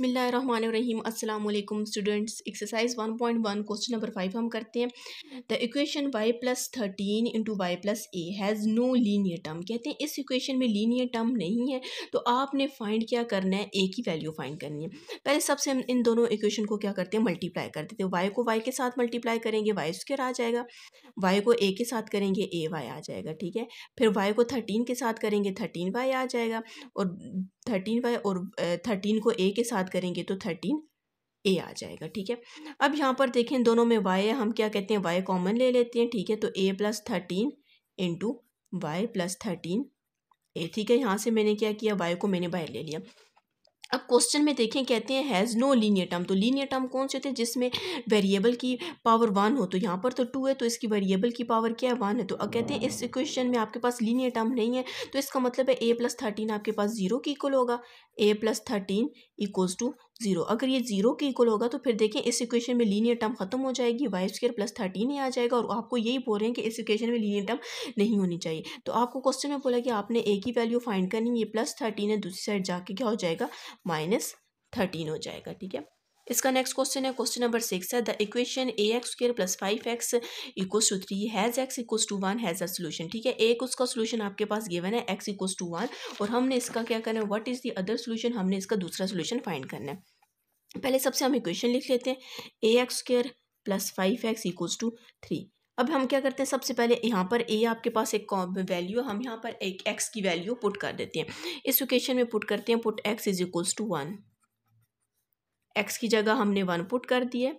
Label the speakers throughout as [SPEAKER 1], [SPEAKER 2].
[SPEAKER 1] बसमीम् अल्लाम students exercise 1.1 question number five हम करते हैं the equation y plus thirteen into y plus a has no linear term कहते हैं इस इक्वेशन में लीनियर टर्म नहीं है तो आपने फाइंड क्या करना है ए की वैल्यू फाइंड करनी है पहले सबसे हम इन दोनों इक्वेशन को क्या करते हैं मल्टीप्लाई करते थे वाई को वाई के साथ मल्टीप्लाई करेंगे वाई स्क्र आ जाएगा वाई को ए के साथ करेंगे ए वाई आ जाएगा ठीक है फिर वाई को थर्टीन के साथ करेंगे थर्टीन वाई आ जाएगा और थर्टीन वाई और थर्टीन को ए के साथ करेंगे तो थर्टीन ए आ जाएगा ठीक है अब यहाँ पर देखें दोनों में वाई है हम क्या कहते हैं वाई कॉमन ले लेते हैं ठीक है तो a plus thirteen into y plus thirteen a ठीक है यहाँ से मैंने क्या किया वाई को मैंने बाहर ले लिया अब क्वेश्चन में देखें कहते हैं हैज़ नो लीनियर टर्म तो लीनियर टर्म कौन से होते हैं जिसमें वेरिएबल की पावर वन हो तो यहाँ पर तो टू है तो इसकी वेरिएबल की पावर क्या है वन है तो अब कहते हैं इस इक्वेशन में आपके पास लीनियर टर्म नहीं है तो इसका मतलब है ए प्लस थर्टीन आपके पास जीरो की इक्वल होगा a plus thirteen equals to zero अगर ये जीरो के इक्वल होगा तो फिर देखें इस इक्वेशन में लीनियर टर्म खत्म हो जाएगी वाई स्क्र प्लस थर्टीन ही आ जाएगा और आपको यही बोल रहे हैं कि इस इक्वेशन में लीनियर टर्म नहीं होनी चाहिए तो आपको क्वेश्चन में बोला कि आपने ए की वैल्यू फाइंड करनी ये प्लस थर्टीन है दूसरी साइड जाके क्या हो जाएगा माइनस थर्टीन हो जाएगा ठीक है इसका नेक्स्ट क्वेश्चन है क्वेश्चन नंबर सिक्स है the equation a x square plus five x equals to three has x equals to one has a solution ठीक है एक उसका सोल्यूशन आपके पास गिवन है एक्स इक्वस टू वन और हमने इसका क्या करना है what is the other solution हमने इसका दूसरा सोल्यूशन फाइंड करना है पहले सबसे हम इक्वेशन लिख लेते हैं a x square plus five x equals to three अब हम क्या करते हैं सबसे पहले यहाँ पर ए आपके पास एक वैल्यू हम यहाँ पर एक एक्स की वैल्यू पुट कर देते हैं इस इक्वेशन में पुट करते हैं put x is equals to one x की जगह हमने वन पुट कर दिए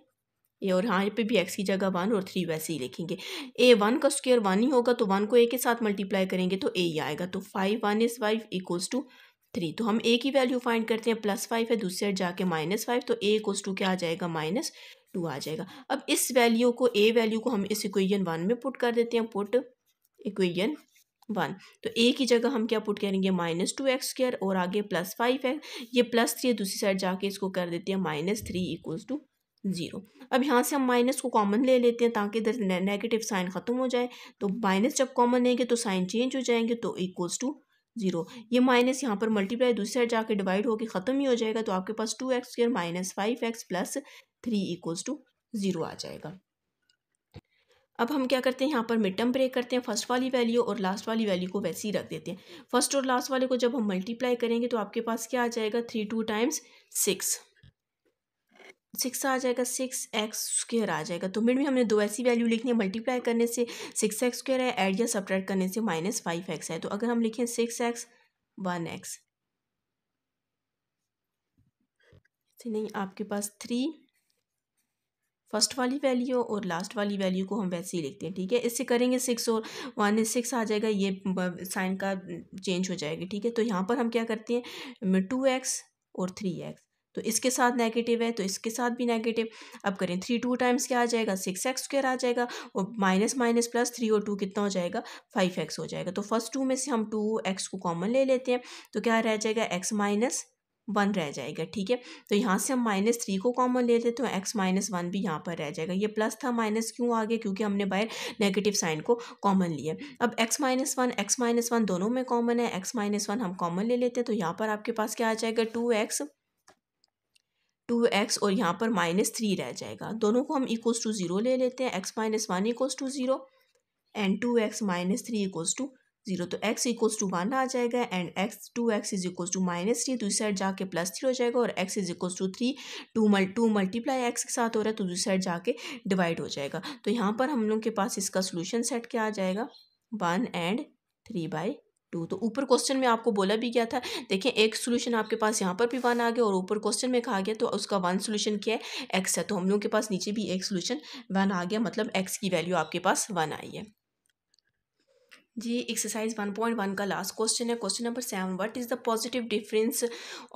[SPEAKER 1] ये और यहाँ पे भी एक्स की जगह वन और थ्री वैसे ही लिखेंगे ए वन का स्क्वेयर वन ही होगा तो वन को ए के साथ मल्टीप्लाई करेंगे तो ए ही आएगा तो five one is five equals to three तो हम ए की वैल्यू फाइंड करते हैं प्लस फाइव है दूसरी साइड जाके माइनस फाइव तो ए इक्वल्स टू क्या आ जाएगा माइनस टू आ जाएगा अब इस वैल्यू को ए वैल्यू को हम इस इक्वेजन वन में पुट कर देते हैं पुट इक्वेजन वन तो ए की जगह हम क्या पुट करेंगे माइनस टू एक्स स्क्र और आगे प्लस फाइव है ये प्लस थ्री है दूसरी साइड जाके इसको कर देते हैं minus three equals to zero अब यहाँ से हम माइनस को कॉमन ले लेते हैं ताकि इधर नेगेटिव साइन ख़त्म हो जाए तो माइनस जब कॉमन लेंगे तो साइन चेंज हो जाएंगे तो इक्वल्स टू जीरो ये माइनस यहाँ पर मल्टीप्लाई दूसरी साइड जाके डिवाइड होकर ख़त्म ही हो जाएगा तो आपके पास two x square minus five x plus three equals to zero आ जाएगा अब हम क्या करते हैं यहाँ पर मिड टर्म ब्रेक करते हैं फर्स्ट वाली वैल्यू और लास्ट वाली वैल्यू को वैसे ही रख देते हैं फर्स्ट और लास्ट वाले को जब हम मल्टीप्लाई करेंगे तो आपके पास क्या आ जाएगा three two times six six आ जाएगा सिक्स एक्स स्क्र आ जाएगा तो मिड में हमने दो ऐसी वैल्यू लिखनी है मल्टीप्लाई करने से सिक्स एक्स स्क्र है ऐड या सब्ट्रैक्ट करने से माइनस फाइव एक्स है तो अगर हम लिखें सिक्स एक्स वन एक्स नहीं आपके पास थ्री फर्स्ट वाली वैल्यू और लास्ट वाली वैल्यू को हम वैसे ही लिखते हैं ठीक है इससे करेंगे सिक्स और वन इज सिक्स आ जाएगा ये साइन का चेंज हो जाएगा ठीक है तो यहाँ पर हम क्या करते हैं टू एक्स और थ्री एक्स तो इसके साथ नेगेटिव है तो इसके साथ भी नेगेटिव अब करें थ्री टू टाइम्स क्या आ जाएगा सिक्स एक्स स्क्र आ जाएगा और माइनस माइनस प्लस थ्री और टू कितना हो जाएगा फाइव एक्स हो जाएगा तो फर्स्ट टू में से हम टू एक्स को कॉमन ले लेते हैं तो क्या रह जाएगा एक्स माइनस वन रह जाएगा ठीक है तो यहाँ से हम माइनस थ्री को कॉमन ले लेते तो एक्स माइनस वन भी यहाँ पर रह जाएगा ये प्लस था माइनस क्यों आ गया क्योंकि हमने बाहर नेगेटिव साइन को कॉमन लिया अब x minus one x minus one दोनों में कॉमन है एक्स माइनस वन हम कॉमन ले लेते हैं तो यहाँ पर आपके पास क्या आ जाएगा टू एक्स टू एक्स और यहाँ पर माइनस थ्री रह जाएगा दोनों को हम इक्वल्स टू ज़ीरो ले लेते हैं x minus one equals to zero and two x minus three equals to zero तो एक्स इक्वल्स टू वन आ जाएगा and x two x is equals to minus three तो इस साइड जाके plus three हो जाएगा और x is equals to three two मल टू मल्टीप्लाई एक्स के साथ हो रहा है तो दूसरी साइड जाके डिवाइड हो जाएगा तो यहाँ पर हम लोग के पास इसका सोल्यूशन सेट क्या आ जाएगा one and three by two तो ऊपर क्वेश्चन में आपको बोला भी गया था देखिए एक सोल्यूशन आपके पास यहाँ पर भी वन आ गया और ऊपर क्वेश्चन में कहा गया तो उसका वन सोल्यूशन क्या है एक्स है तो हम लोग के पास नीचे भी एक सोल्यूशन वन आ गया मतलब एक्स की वैल्यू आपके पास वन आई है जी एक्सरसाइज वन पॉइंट वन का लास्ट क्वेश्चन है question number seven what is the positive difference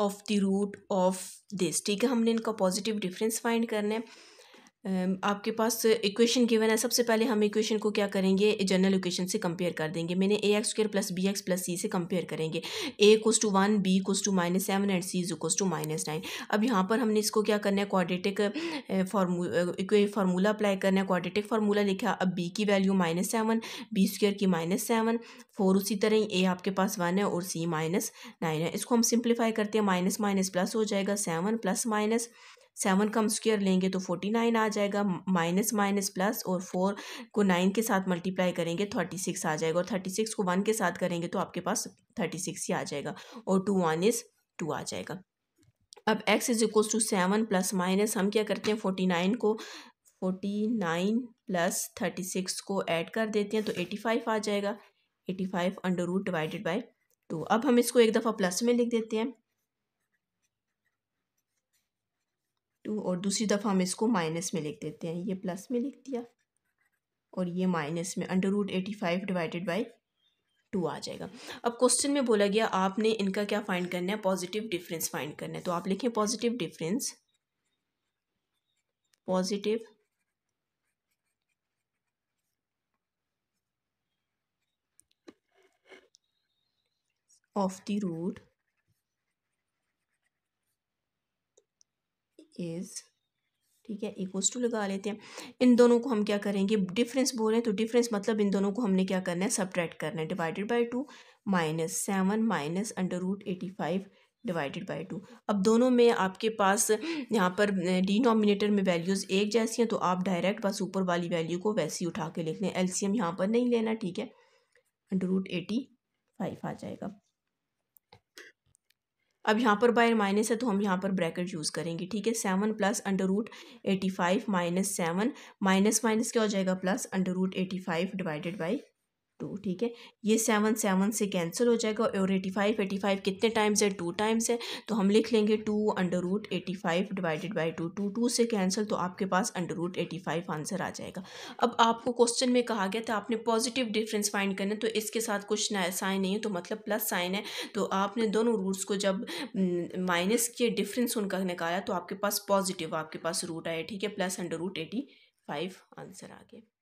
[SPEAKER 1] of the root of this ठीक है हमने इनका पॉजिटिव डिफरेंस फाइंड करना है आपके पास इक्वेशन गिवन है सबसे पहले हम इक्वेशन को क्या करेंगे जनरल इक्वेशन से कंपेयर कर देंगे मैंने a x square plus b x plus c से कंपेयर करेंगे a goes to one b goes to minus seven and c is to minus nine अब यहाँ पर हमने इसको क्या करना है क्वाड्रेटिक फार्मूला अप्लाई करना है क्वाड्रेटिक फार्मूला लिखा अब बी की value minus seven b square की माइनस सेवन फोर उसी तरह ही ए आपके पास वन है और सी माइनस नाइन है इसको हम सिंप्लीफाई करते हैं माइनस माइनस प्लस हो जाएगा सेवन प्लस माइनस सेवन का स्क्वेयर लेंगे तो फोर्टी नाइन आ जाएगा माइनस माइनस प्लस और फोर को नाइन के साथ मल्टीप्लाई करेंगे थर्टी सिक्स आ जाएगा और थर्टी सिक्स को वन के साथ करेंगे तो आपके पास थर्टी सिक्स ही आ जाएगा और टू वन इज़ टू आ जाएगा अब x is equal to seven plus minus हम क्या करते हैं फोर्टी नाइन को forty nine plus thirty six को ऐड कर देते हैं तो एटी फाइव आ जाएगा eighty five under root divided by two अब हम इसको एक दफ़ा प्लस में लिख देते हैं टू और दूसरी दफ़ा हम इसको माइनस में लिख देते हैं ये प्लस में लिख दिया और ये माइनस में under root eighty five divided by two आ जाएगा अब क्वेश्चन में बोला गया आपने इनका क्या फाइंड करना है पॉजिटिव डिफरेंस फाइंड करना है तो आप लिखें positive difference positive of the root is ठीक है इक्वल्स टू लगा लेते हैं इन दोनों को हम क्या करेंगे डिफरेंस बोल रहे हैं तो डिफरेंस मतलब इन दोनों को हमने क्या करना है सब्ट्रैक्ट करना है divided by two minus seven minus under root eighty five divided by two अब दोनों में आपके पास यहाँ पर डिनोमिनेटर में वैल्यूज़ एक जैसी हैं तो आप डायरेक्ट बस ऊपर वाली वैल्यू को वैसी उठा के लिख लें एलसीएम यहाँ पर नहीं लेना ठीक है अंडर रूट एटी फाइव आ जाएगा अब यहाँ पर बाय माइनस है तो हम यहाँ पर ब्रैकेट यूज़ करेंगे ठीक है seven plus under root eighty five minus seven minus minus क्या हो जाएगा plus under root eighty five divided by two तो ठीक है ये सेवन सेवन से कैंसिल हो जाएगा और एटी फाइव एटी फाइव कितने टाइम्स है टू टाइम्स है तो हम लिख लेंगे two under root eighty five divided by two two two से कैंसिल तो आपके पास under root eighty five answer आ जाएगा अब आपको क्वेश्चन में कहा गया था आपने पॉजिटिव डिफरेंस फाइंड करना तो इसके साथ कुछ साइन नहीं है तो मतलब प्लस साइन है तो आपने दोनों रूट्स को जब माइनस हम्म, किए डिफरेंस उनका निकाला तो आपके पास पॉजिटिव आपके पास रूट आया ठीक है plus under root eighty five answer आ गया